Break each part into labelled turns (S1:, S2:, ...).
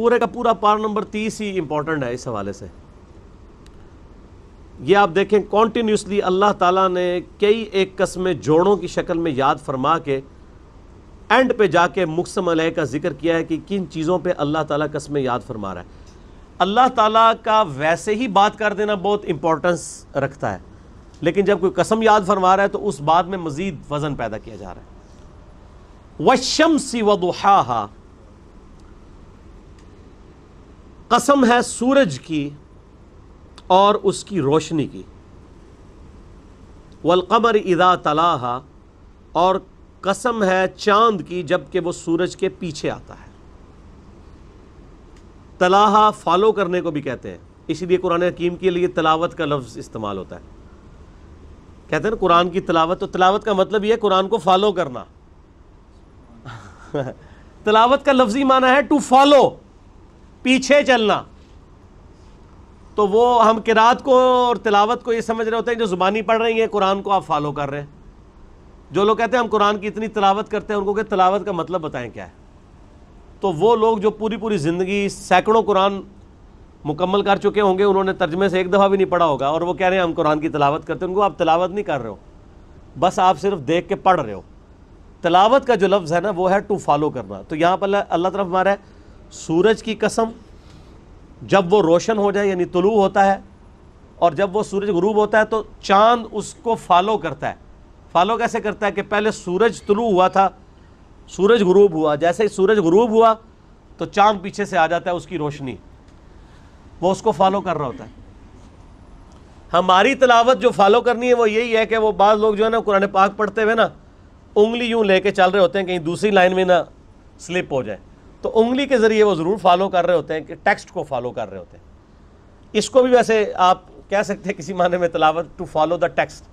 S1: पूरे का पूरा पार नंबर तीस ही इंपॉर्टेंट है इस हवाले से ये आप देखें कॉन्टीन्यूसली अल्लाह ताला ने कई एक कस्में जोड़ों की शक्ल में याद फरमा के एंड पे जाके मुकसम अलह का जिक्र किया है कि किन चीज़ों पे अल्लाह ताला कस्में याद फरमा रहा है अल्लाह ताला का वैसे ही बात कर देना बहुत इंपॉर्टेंस रखता है लेकिन जब कोई कसम याद फरमा रहा है तो उस बात में मज़ीद वज़न पैदा किया जा रहा है वशम सी वहा कसम है सूरज की और उसकी रोशनी की वलकमर इदा तलाहा और कसम है चांद की जबकि वो सूरज के पीछे आता है तलाहा फॉलो करने को भी कहते हैं इसीलिए कुरान हकीम के लिए तलावत का लफ्ज़ इस्तेमाल होता है कहते हैं ना कुरान की तलावत तो तलावत का मतलब यह कुरान को फॉलो करना तलावत का लफ्ज़ी माना है टू फॉलो पीछे चलना तो वो हम किरात को और तिलावत को ये समझ रहे होते हैं जो ज़ुबानी पढ़ रही हैं कुरान को आप फॉलो कर रहे हैं जो लोग कहते हैं हम कुरान की इतनी तिलावत करते हैं उनको कि तिलावत का मतलब बताएं क्या है तो वो लोग जो पूरी पूरी ज़िंदगी सैकड़ों कुरान मुकम्मल कर चुके होंगे उन्होंने तर्जमे से एक दफ़ा भी नहीं पढ़ा होगा और वो कह रहे हैं हम कुरान की तिलावत करते हैं उनको आप तिलावत नहीं कर रहे हो बस आप सिर्फ देख के पढ़ रहे हो तिलावत का जो लफ्ज़ है ना वो है टू फॉलो करना तो यहाँ पर अल्लाह तरफ हमारा है सूरज की कसम जब वो रोशन हो जाए यानी तुलू होता है और जब वो सूरज गुरूब होता है तो चांद उसको फॉलो करता है फॉलो कैसे करता है कि पहले सूरज तुलू हुआ था सूरज गुरूब हुआ जैसे ही सूरज गरूब हुआ तो चांद पीछे से आ जाता है उसकी रोशनी वो उसको फॉलो कर रहा होता है हमारी तलावत जो फॉलो करनी है वो यही है कि वो बाद लोग जो है ना कुरान पाक पढ़ते हुए ना उंगली यूँ कर चल रहे होते हैं कहीं दूसरी लाइन में ना स्लिप हो जाए तो उंगली के ज़रिए वो ज़रूर फॉलो कर रहे होते हैं कि टेक्स्ट को फॉलो कर रहे होते हैं इसको भी वैसे आप कह सकते हैं किसी माने में तलावत टू फॉलो द टेक्स्ट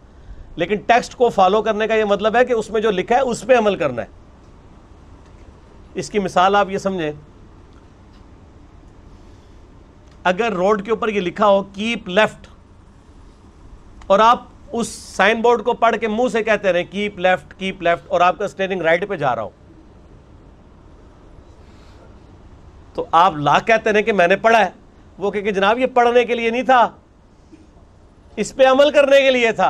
S1: लेकिन टेक्स्ट को फॉलो करने का ये मतलब है कि उसमें जो लिखा है उस पर अमल करना है इसकी मिसाल आप ये समझें अगर रोड के ऊपर ये लिखा हो कीप लेफ्ट और आप उस साइन बोर्ड को पढ़ के मुंह से कहते रहे कीप लेफ्ट कीप लेफ्ट और आपका स्टेयरिंग राइट पे जा रहा हो तो आप ला कहते रहे कि मैंने पढ़ा है वो कह के जनाब ये पढ़ने के लिए नहीं था इस पर अमल करने के लिए था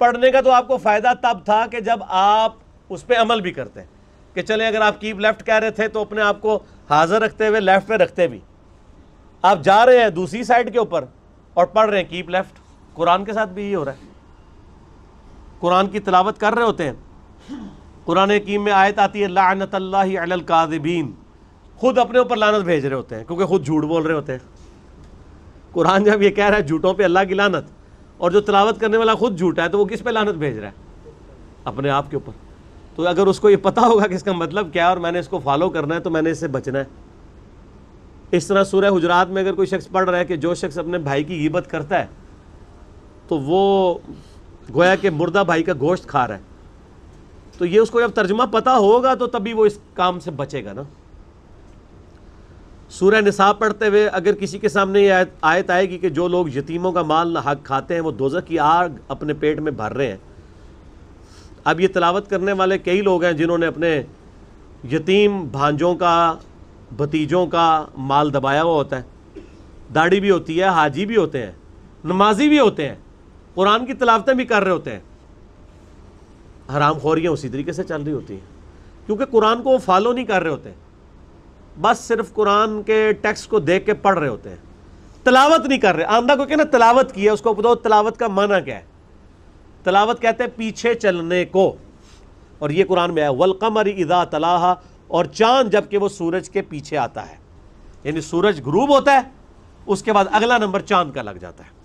S1: पढ़ने का तो आपको फ़ायदा तब था कि जब आप उस पर अमल भी करते हैं कि चले अगर आप कीप लेफ़्ट कह रहे थे तो अपने आप को हाजिर रखते हुए लेफ़्ट पे रखते भी आप जा रहे हैं दूसरी साइड के ऊपर और पढ़ रहे हैं कीप लेफ़्ट कुरान के साथ भी ये हो रहा है कुरान की तलावत कर रहे होते हैं कुरान कीम में आयत आती है लानतल्लाकाजबीन खुद अपने ऊपर लानत भेज रहे होते हैं क्योंकि खुद झूठ बोल रहे होते हैं कुरान जब ये कह रहा है झूठों पे अल्लाह की लानत और जो तलावत करने वाला खुद झूठा है तो वो किस पे लानत भेज रहा है अपने आप के ऊपर तो अगर उसको ये पता होगा कि इसका मतलब क्या है और मैंने इसको फॉलो करना है तो मैंने इससे बचना है इस तरह सूर्य हुजरात में अगर कोई शख्स पढ़ रहा है कि जो शख्स अपने भाई की गिबत करता है तो वो गोया के मुर्दा भाई का गोश्त खा रहा है तो ये उसको जब तर्जुमा पता होगा तो तभी वो इस काम से बचेगा ना सूर्य निसाब पढ़ते हुए अगर किसी के सामने ये आयत, आयत आएगी कि जो लोग यतीमों का माल हक खाते हैं वो दोजा की आग अपने पेट में भर रहे हैं अब ये तलावत करने वाले कई लोग हैं जिन्होंने अपने यतीम भांजों का भतीजों का माल दबाया हुआ होता है दाढ़ी भी होती है हाजी भी होते हैं नमाजी भी होते हैं कुरान की तलावतें भी कर रहे होते हैं हराम खोरियाँ उसी तरीके से चल रही होती हैं क्योंकि कुरान को वो फॉलो नहीं कर रहे होते हैं बस सिर्फ कुरान के टेक्स्ट को देख के पढ़ रहे होते हैं तलावत नहीं कर रहे आंदा को कहना तलावत की है उसको बताओ तलावत का माना क्या है तलावत कहते हैं पीछे चलने को और ये कुरान में आया वलकम अरी इदा तलाहा और चांद जबकि वो सूरज के पीछे आता है यानी सूरज ग्रूब होता है उसके बाद अगला नंबर चांद का लग जाता है